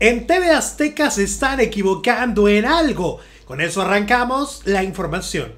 En TV Azteca se están equivocando en algo. Con eso arrancamos la información.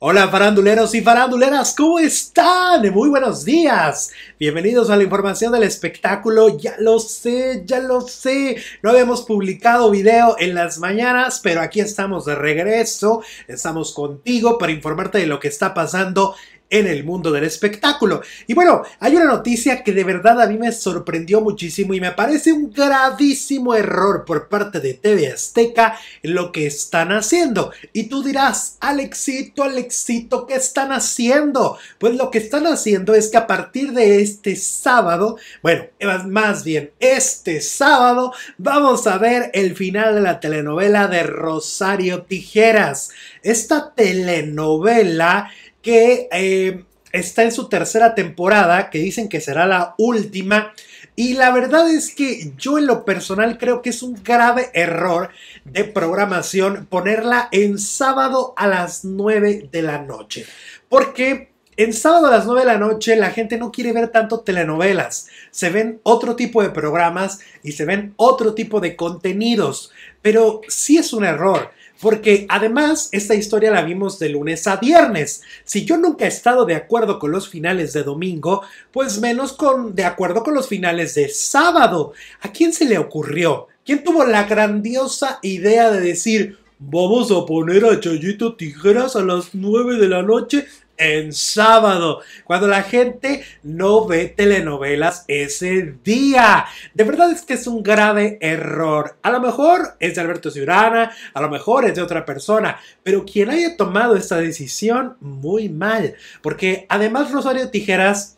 Hola faranduleros y faranduleras, ¿cómo están? Muy buenos días. Bienvenidos a la información del espectáculo. Ya lo sé, ya lo sé. No habíamos publicado video en las mañanas, pero aquí estamos de regreso. Estamos contigo para informarte de lo que está pasando en el mundo del espectáculo. Y bueno, hay una noticia que de verdad a mí me sorprendió muchísimo y me parece un gravísimo error por parte de TV Azteca lo que están haciendo. Y tú dirás, Alexito, Alexito, ¿qué están haciendo? Pues lo que están haciendo es que a partir de este sábado, bueno, más bien este sábado, vamos a ver el final de la telenovela de Rosario Tijeras. Esta telenovela que eh, está en su tercera temporada, que dicen que será la última. Y la verdad es que yo en lo personal creo que es un grave error de programación ponerla en sábado a las 9 de la noche. Porque en sábado a las 9 de la noche la gente no quiere ver tanto telenovelas, se ven otro tipo de programas y se ven otro tipo de contenidos, pero sí es un error. Porque además, esta historia la vimos de lunes a viernes. Si yo nunca he estado de acuerdo con los finales de domingo, pues menos con de acuerdo con los finales de sábado. ¿A quién se le ocurrió? ¿Quién tuvo la grandiosa idea de decir, vamos a poner a Chayito Tijeras a las 9 de la noche en sábado, cuando la gente no ve telenovelas ese día. De verdad es que es un grave error. A lo mejor es de Alberto Ciurana, a lo mejor es de otra persona, pero quien haya tomado esta decisión, muy mal. Porque además Rosario Tijeras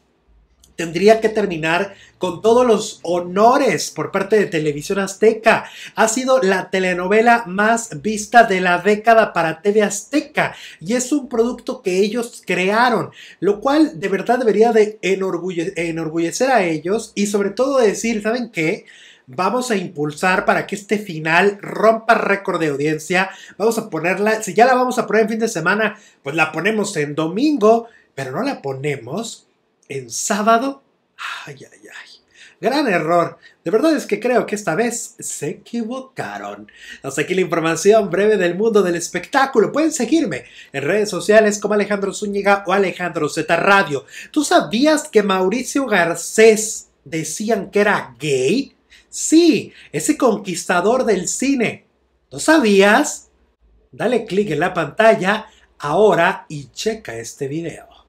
tendría que terminar con todos los honores por parte de Televisión Azteca. Ha sido la telenovela más vista de la década para TV Azteca y es un producto que ellos crearon, lo cual de verdad debería de enorgullecer a ellos y sobre todo decir, ¿saben qué? vamos a impulsar para que este final rompa récord de audiencia. Vamos a ponerla, si ya la vamos a poner en fin de semana, pues la ponemos en domingo, pero no la ponemos en sábado. Ay, ay, ay. Gran error. De verdad es que creo que esta vez se equivocaron. Hasta aquí la información breve del mundo del espectáculo. Pueden seguirme en redes sociales como Alejandro Zúñiga o Alejandro Z Radio. ¿Tú sabías que Mauricio Garcés decían que era gay? Sí, ese conquistador del cine. ¿Tú sabías? Dale clic en la pantalla ahora y checa este video.